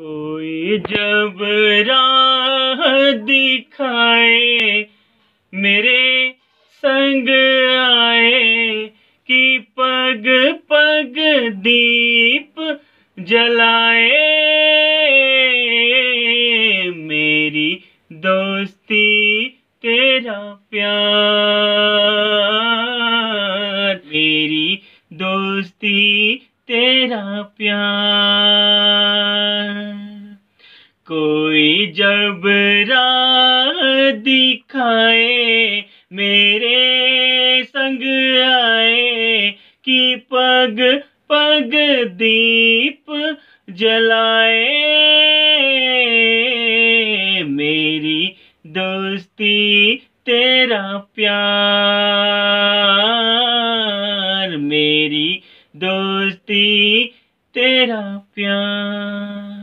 कोई जब राह दिखाए मेरे संग आए कि पग पग दीप जलाए मेरी दोस्ती तेरा प्यार मेरी दोस्ती तेरा प्यार कोई जब राह दिखाए मेरे संग आए कि पग पग दीप जलाए मेरी दोस्ती तेरा प्यार मेरी दोस्ती तेरा प्यार